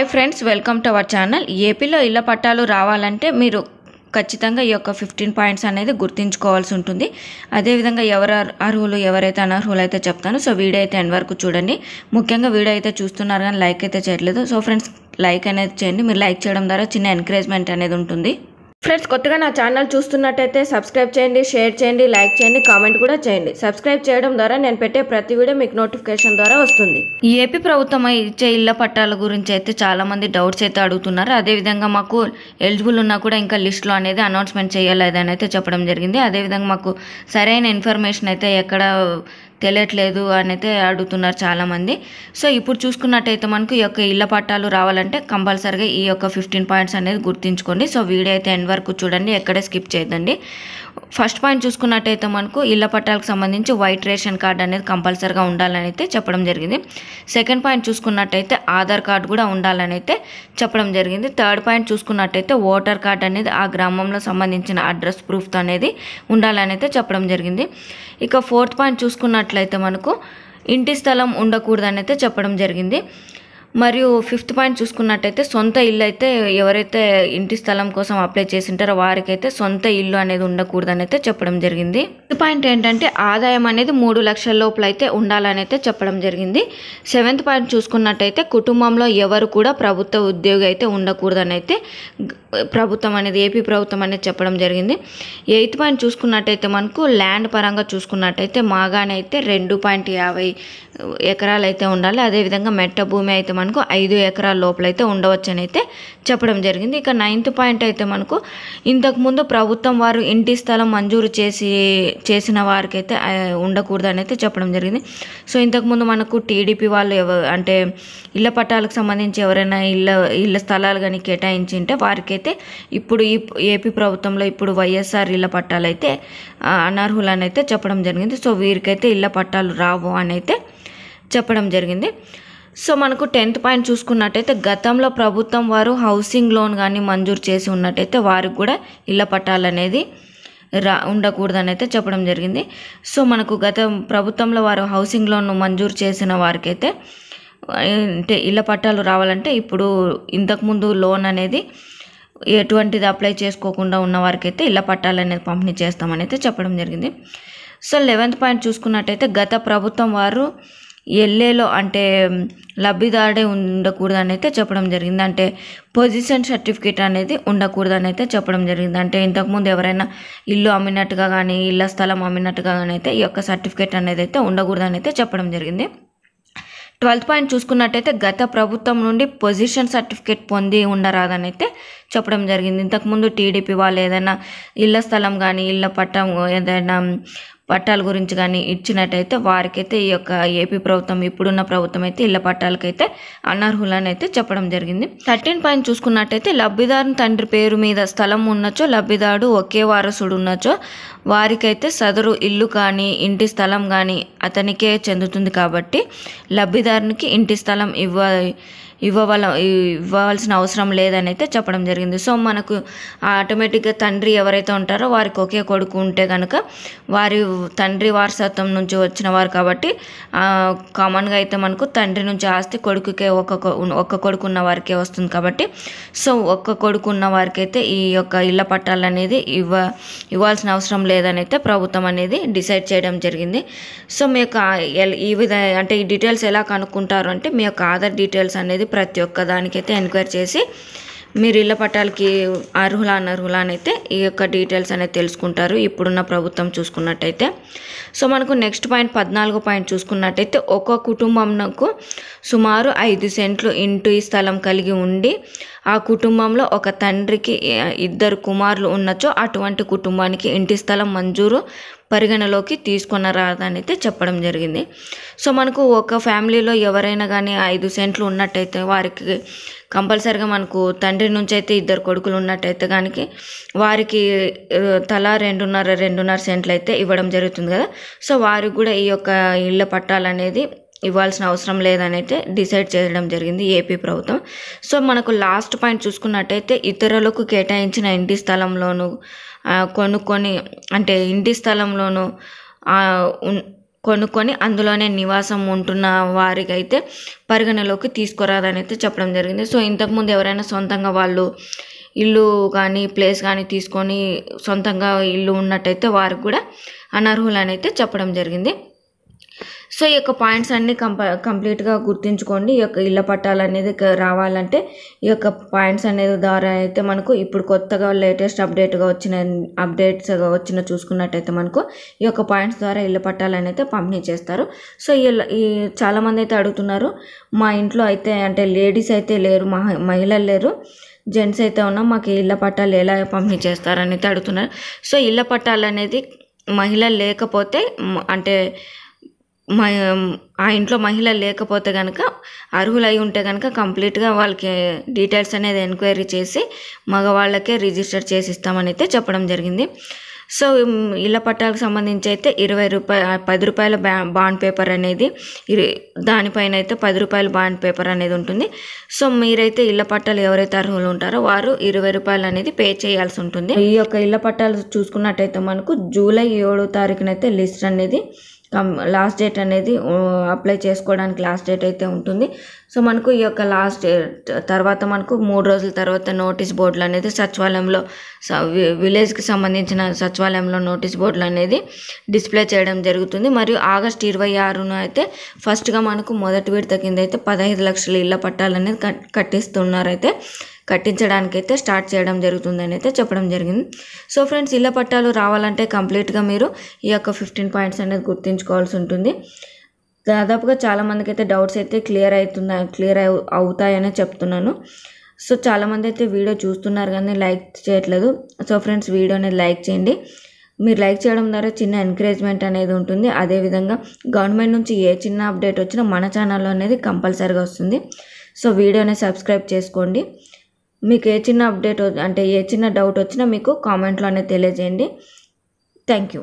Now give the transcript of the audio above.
hi friends welcome to our channel ఏపీలో ఇళ్ల పట్టాలు రావాలంటే మీరు ఖచ్చితంగా ఈ యొక్క ఫిఫ్టీన్ పాయింట్స్ అనేది గుర్తుంచుకోవాల్సి ఉంటుంది అదేవిధంగా ఎవరు అర్హులు ఎవరైతే అనర్హులు అయితే చెప్తాను సో వీడియో అయితే ఎండ్ వరకు చూడండి ముఖ్యంగా వీడియో అయితే చూస్తున్నారు కానీ లైక్ అయితే చేయట్లేదు సో ఫ్రెండ్స్ లైక్ అనేది చేయండి మీరు లైక్ చేయడం ద్వారా చిన్న ఎంకరేజ్మెంట్ అనేది ఉంటుంది ఫ్రెండ్స్ కొత్తగా నా ఛానల్ చూస్తున్నట్టయితే సబ్స్క్రైబ్ చేయండి షేర్ చేయండి లైక్ చేయండి కామెంట్ కూడా చేయండి సబ్స్క్రైబ్ చేయడం ద్వారా నేను పెట్టే ప్రతి వీడియో మీకు నోటిఫికేషన్ ద్వారా వస్తుంది ఏపీ ప్రభుత్వం ఇచ్చే ఇళ్ల పట్టాల గురించి అయితే చాలామంది డౌట్స్ అయితే అడుగుతున్నారు అదేవిధంగా మాకు ఎలిజిబుల్ ఉన్నా కూడా ఇంకా లిస్ట్లో అనేది అనౌన్స్మెంట్ చేయలేదని అయితే చెప్పడం జరిగింది అదేవిధంగా మాకు సరైన ఇన్ఫర్మేషన్ అయితే ఎక్కడ తెలియట్లేదు అని అయితే అడుగుతున్నారు చాలామంది సో ఇప్పుడు చూసుకున్నట్టయితే మనకు ఈ యొక్క ఇళ్ల పట్టాలు రావాలంటే కంపల్సరీగా ఈ యొక్క ఫిఫ్టీన్ పాయింట్స్ అనేది గుర్తుంచుకోండి సో వీడియో అయితే ఎండ్ వరకు చూడండి ఎక్కడే స్కిప్ చేయదండి ఫస్ట్ పాయింట్ చూసుకున్నట్టయితే మనకు ఇళ్ల పట్టాలకు సంబంధించి వైట్ రేషన్ కార్డ్ అనేది కంపల్సరిగా ఉండాలని అయితే చెప్పడం జరిగింది సెకండ్ పాయింట్ చూసుకున్నట్టయితే ఆధార్ కార్డు కూడా ఉండాలని అయితే చెప్పడం జరిగింది థర్డ్ పాయింట్ చూసుకున్నట్టయితే ఓటర్ కార్డ్ అనేది ఆ గ్రామంలో సంబంధించిన అడ్రస్ ప్రూఫ్ అనేది ఉండాలని అయితే చెప్పడం జరిగింది ఇక ఫోర్త్ పాయింట్ చూసుకున్నట్లయితే మనకు ఇంటి స్థలం ఉండకూడదని అయితే చెప్పడం జరిగింది మరియు ఫిఫ్త్ పాయింట్ చూసుకున్నట్టయితే సొంత ఇల్లు అయితే ఎవరైతే ఇంటి స్థలం కోసం అప్లై చేసింటారో వారికైతే సొంత ఇల్లు అనేది ఉండకూడదని అయితే చెప్పడం జరిగింది ఫిఫ్త్ పాయింట్ ఏంటంటే ఆదాయం అనేది మూడు లక్షల లోపల అయితే ఉండాలని అయితే చెప్పడం జరిగింది సెవెంత్ పాయింట్ చూసుకున్నట్టయితే కుటుంబంలో ఎవరు కూడా ప్రభుత్వ ఉద్యోగి అయితే ఉండకూడదని అయితే ప్రభుత్వం అనేది ఏపీ ప్రభుత్వం అనేది చెప్పడం జరిగింది ఎయిత్ పాయింట్ చూసుకున్నట్టయితే మనకు ల్యాండ్ పరంగా చూసుకున్నట్టయితే మాగానే అయితే రెండు పాయింట్ యాభై ఎకరాలు అయితే ఉండాలి అదేవిధంగా మెట్ట భూమి అయితే మనకు ఐదు ఎకరాల లోపలైతే ఉండవచ్చని అయితే చెప్పడం జరిగింది ఇక నైన్త్ పాయింట్ అయితే మనకు ఇంతకుముందు ప్రభుత్వం వారు ఇంటి స్థలం మంజూరు చేసి చేసిన వారికి అయితే ఉండకూడదని అయితే చెప్పడం జరిగింది సో ఇంతకుముందు మనకు టీడీపీ వాళ్ళు అంటే ఇళ్ల పట్టాలకు సంబంధించి ఎవరైనా ఇళ్ళ ఇళ్ళ స్థలాలు కానీ కేటాయించి ఉంటే వారికైతే ఇప్పుడు ఈ ఏపీ ప్రభుత్వంలో ఇప్పుడు వైఎస్ఆర్ ఇళ్ల పట్టాలు అయితే అనర్హులని అయితే చెప్పడం జరిగింది సో వీరికైతే ఇళ్ల పట్టాలు రావు అని అయితే చెప్పడం జరిగింది సో మనకు టెన్త్ పాయింట్ చూసుకున్నట్టయితే గతంలో ప్రభుత్వం వారు హౌసింగ్ లోన్ కానీ మంజూరు చేసి ఉన్నట్టయితే వారికి కూడా ఇళ్ళ పట్టాలనేది రా ఉండకూడదని అయితే చెప్పడం జరిగింది సో మనకు గత ప్రభుత్వంలో వారు హౌసింగ్ లోన్ మంజూరు చేసిన వారికైతే అంటే ఇళ్ళ పట్టాలు రావాలంటే ఇప్పుడు ఇంతకుముందు లోన్ అనేది ఎటువంటిది అప్లై చేసుకోకుండా ఉన్న వారికైతే ఇళ్ళ పట్టాలు అనేది పంపిణీ చేస్తామని అయితే చెప్పడం జరిగింది సో లెవెంత్ పాయింట్ చూసుకున్నట్టయితే గత ప్రభుత్వం వారు ఎల్ఏలో అంటే లబ్ధిదారుడే ఉండకూడదని అయితే చెప్పడం జరిగింది అంటే పొజిషన్ సర్టిఫికేట్ అనేది అని అయితే చెప్పడం జరిగింది అంటే ఇంతకుముందు ఎవరైనా ఇల్లు అమ్మినట్టుగా కానీ ఇళ్ళ స్థలం అమ్మినట్టుగా కానీ అయితే ఈ యొక్క సర్టిఫికేట్ అనేది అయితే ఉండకూడదని అయితే చెప్పడం జరిగింది ట్వెల్త్ పాయింట్ చూసుకున్నట్టయితే గత ప్రభుత్వం నుండి పొజిషన్ సర్టిఫికేట్ పొంది ఉండరాదని అయితే చెప్పడం జరిగింది ఇంతకుముందు టీడీపీ వాళ్ళు ఏదైనా ఇళ్ళ స్థలం కానీ ఇళ్ళ పట్టం ఏదైనా పట్టాల గురించి కానీ ఇచ్చినట్టయితే వారికైతే ఈ యొక్క ఏపీ ప్రభుత్వం ఇప్పుడున్న ప్రభుత్వం అయితే ఇళ్ల పట్టాలకైతే అనర్హులని అయితే చెప్పడం జరిగింది థర్టీన్ పాయింట్ చూసుకున్నట్టయితే లబ్ధిదారుని తండ్రి పేరు మీద స్థలం ఉన్నచో లబ్ధిదారుడు ఒకే వారసుడు ఉన్నచో వారికైతే సదరు ఇల్లు కానీ ఇంటి స్థలం కానీ అతనికే చెందుతుంది కాబట్టి లబ్ధిదారునికి ఇంటి స్థలం ఇవ్వ ఇవ్వవల ఇవ్వాల్సిన అవసరం లేదని అయితే చెప్పడం జరిగింది సో మనకు ఆటోమేటిక్గా తండ్రి ఎవరైతే ఉంటారో వారికి ఒకే కొడుకు ఉంటే కనుక వారి తండ్రి వారసత్వం నుంచి వచ్చిన వారు కాబట్టి కామన్గా అయితే మనకు తండ్రి నుంచి ఆస్తి కొడుకుకే ఒక ఒక్క కొడుకు ఉన్న వారికే వస్తుంది కాబట్టి సో ఒక్క కొడుకు ఉన్న వారికైతే ఈ యొక్క ఇళ్ల పట్టాలు అనేది ఇవ్వ ఇవ్వాల్సిన అవసరం లేదని అయితే ప్రభుత్వం అనేది డిసైడ్ చేయడం జరిగింది సో మీ యొక్క ఈ విధ అంటే ఈ డీటెయిల్స్ ఎలా కనుక్కుంటారు అంటే మీ యొక్క ఆధార్ డీటెయిల్స్ అనేది ప్రతి ఒక్క దానికైతే ఎంక్వైరీ చేసి మీరు ఇళ్ల పట్టాలకి అర్హుల అనర్హుల అయితే ఈ యొక్క డీటెయిల్స్ అనేది తెలుసుకుంటారు ఇప్పుడున్న ప్రభుత్వం చూసుకున్నట్టయితే సో మనకు నెక్స్ట్ పాయింట్ పద్నాలుగో పాయింట్ చూసుకున్నట్టయితే ఒక కుటుంబంకు సుమారు ఐదు సెంట్లు ఇంటి స్థలం కలిగి ఉండి ఆ కుటుంబంలో ఒక తండ్రికి ఇద్దరు కుమారులు ఉన్నచో అటువంటి కుటుంబానికి ఇంటి స్థలం మంజూరు పరిగణలోకి తీసుకున్న రాదనైతే చెప్పడం జరిగింది సో మనకు ఒక ఫ్యామిలీలో ఎవరైనా కానీ ఐదు సెంట్లు ఉన్నట్టయితే వారికి కంపల్సరిగా మనకు తండ్రి నుంచి అయితే ఇద్దరు కొడుకులు ఉన్నట్టయితే కనుక వారికి తలా రెండున్నర రెండున్నర సెంట్లు అయితే ఇవ్వడం జరుగుతుంది కదా సో వారికి కూడా ఈ యొక్క ఇళ్ళ పట్టాలనేది ఇవ్వాల్సిన అవసరం లేదనైతే డిసైడ్ చేయడం జరిగింది ఏపీ ప్రభుత్వం సో మనకు లాస్ట్ పాయింట్ చూసుకున్నట్టయితే ఇతరులకు కేటాయించిన ఇంటి స్థలంలోను కొనుక్కొని అంటే ఇంటి స్థలంలోను కొనుక్కొని అందులోనే నివాసం ఉంటున్న వారికైతే పరిగణలోకి తీసుకురాదని అయితే చెప్పడం జరిగింది సో ఇంతకుముందు ఎవరైనా సొంతంగా వాళ్ళు ఇల్లు కానీ ప్లేస్ కానీ తీసుకొని సొంతంగా ఇల్లు ఉన్నట్టయితే వారికి కూడా అనర్హులనైతే చెప్పడం జరిగింది సో ఈ యొక్క పాయింట్స్ అన్నీ కంప కంప్లీట్గా గుర్తుంచుకోండి ఈ యొక్క ఇళ్ళ పట్టాలు అనేది రావాలంటే ఈ యొక్క పాయింట్స్ అనేది ద్వారా అయితే మనకు ఇప్పుడు కొత్తగా లేటెస్ట్ అప్డేట్గా వచ్చిన అప్డేట్స్గా వచ్చిన చూసుకున్నట్టయితే మనకు ఈ యొక్క పాయింట్స్ ద్వారా ఇళ్ళ పట్టాలు అయితే పంపిణీ చేస్తారు సో ఈ చాలామంది అయితే అడుగుతున్నారు మా ఇంట్లో అయితే అంటే లేడీస్ అయితే లేరు మహి మహిళలు లేరు జెంట్స్ అయితే ఉన్నాం మాకు ఇళ్ళ పట్టాలు ఎలా పంపిణీ చేస్తారని అయితే అడుగుతున్నారు సో ఇళ్ళ పట్టాలు అనేది మహిళలు లేకపోతే అంటే ఆ ఇంట్లో మహిళ లేకపోతే కనుక అర్హులై ఉంటే కనుక కంప్లీట్గా వాళ్ళకి డీటెయిల్స్ అనేది ఎంక్వైరీ చేసి మగవాళ్ళకే రిజిస్టర్ చేసి ఇస్తామని అయితే చెప్పడం జరిగింది సో ఇళ్ళ పట్టాలకు సంబంధించి అయితే ఇరవై రూపాయ పది రూపాయల బ్యా బాండ్ పేపర్ అనేది దానిపైన అయితే పది రూపాయల బాండ్ పేపర్ అనేది ఉంటుంది సో మీరైతే ఇళ్ళ పట్టాలు ఎవరైతే అర్హులు ఉంటారో వారు ఇరవై రూపాయలు అనేది పే చేయాల్సి ఉంటుంది ఈ యొక్క ఇళ్ళ పట్టాలు చూసుకున్నట్టయితే మనకు జూలై ఏడో తారీఖునైతే లిస్ట్ అనేది లాస్ట్ డేట్ అనేది అప్లై చేసుకోవడానికి లాస్ట్ డేట్ అయితే ఉంటుంది సో మనకు ఈ యొక్క లాస్ట్ తర్వాత మనకు మూడు రోజుల తర్వాత నోటీస్ బోర్డులు అనేది సచివాలయంలో విలేజ్కి సంబంధించిన సచివాలయంలో నోటీస్ బోర్డులు అనేది డిస్ప్లే చేయడం జరుగుతుంది మరియు ఆగస్ట్ ఇరవై ఆరున అయితే ఫస్ట్గా మనకు మొదటి విడత కింద అయితే పదహైదు లక్షల ఇళ్ల పట్టాలనేది కట్ కట్టిస్తున్నారైతే కట్టించడానికైతే స్టార్ట్ చేయడం జరుగుతుందని అయితే చెప్పడం జరిగింది సో ఫ్రెండ్స్ ఇళ్ళ పట్టాలు రావాలంటే కంప్లీట్గా మీరు ఈ యొక్క ఫిఫ్టీన్ పాయింట్స్ అనేది గుర్తుంచుకోవాల్సి ఉంటుంది దాదాపుగా చాలామందికి అయితే డౌట్స్ అయితే క్లియర్ అవుతుంది క్లియర్ అవుతాయనే చెప్తున్నాను సో చాలామంది అయితే వీడియో చూస్తున్నారు కానీ లైక్ చేయట్లేదు సో ఫ్రెండ్స్ వీడియో అనేది లైక్ చేయండి మీరు లైక్ చేయడం ద్వారా చిన్న ఎంకరేజ్మెంట్ అనేది ఉంటుంది అదేవిధంగా గవర్నమెంట్ నుంచి ఏ చిన్న అప్డేట్ వచ్చినా మన ఛానల్లో అనేది కంపల్సరీగా వస్తుంది సో వీడియోని సబ్స్క్రైబ్ చేసుకోండి మీకు ఏ చిన్న అప్డేట్ అంటే ఏ చిన్న డౌట్ వచ్చినా మీకు కామెంట్లోనే తెలియజేయండి థ్యాంక్ యూ